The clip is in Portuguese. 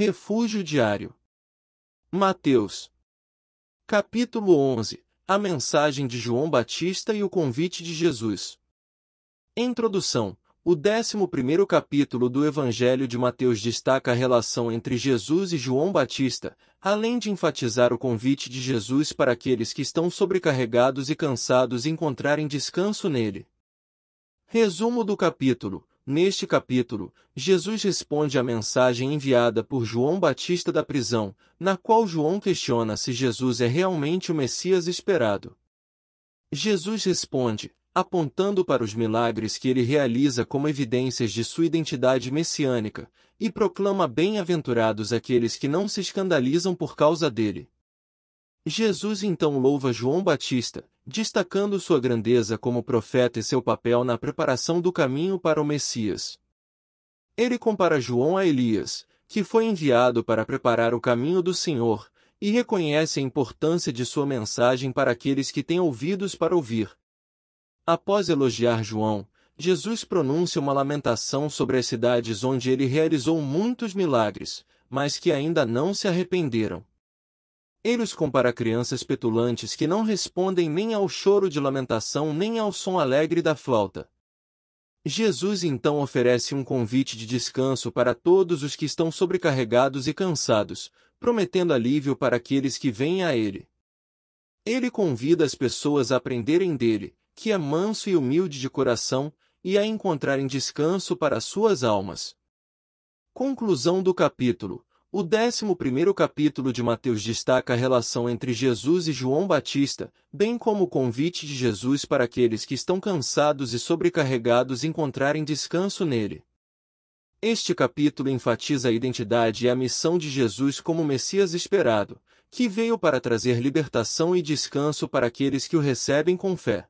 Refúgio diário. Mateus. Capítulo 11. A mensagem de João Batista e o convite de Jesus. Introdução. O 11 capítulo do Evangelho de Mateus destaca a relação entre Jesus e João Batista, além de enfatizar o convite de Jesus para aqueles que estão sobrecarregados e cansados encontrarem descanso nele. Resumo do capítulo: Neste capítulo, Jesus responde à mensagem enviada por João Batista da prisão, na qual João questiona se Jesus é realmente o Messias esperado. Jesus responde, apontando para os milagres que ele realiza como evidências de sua identidade messiânica, e proclama bem-aventurados aqueles que não se escandalizam por causa dele. Jesus então louva João Batista, destacando sua grandeza como profeta e seu papel na preparação do caminho para o Messias. Ele compara João a Elias, que foi enviado para preparar o caminho do Senhor, e reconhece a importância de sua mensagem para aqueles que têm ouvidos para ouvir. Após elogiar João, Jesus pronuncia uma lamentação sobre as cidades onde ele realizou muitos milagres, mas que ainda não se arrependeram. Eles compara crianças petulantes que não respondem nem ao choro de lamentação nem ao som alegre da flauta. Jesus então oferece um convite de descanso para todos os que estão sobrecarregados e cansados, prometendo alívio para aqueles que vêm a Ele. Ele convida as pessoas a aprenderem dele, que é manso e humilde de coração, e a encontrarem descanso para suas almas. Conclusão do capítulo o 11 capítulo de Mateus destaca a relação entre Jesus e João Batista, bem como o convite de Jesus para aqueles que estão cansados e sobrecarregados encontrarem descanso nele. Este capítulo enfatiza a identidade e a missão de Jesus como Messias esperado, que veio para trazer libertação e descanso para aqueles que o recebem com fé.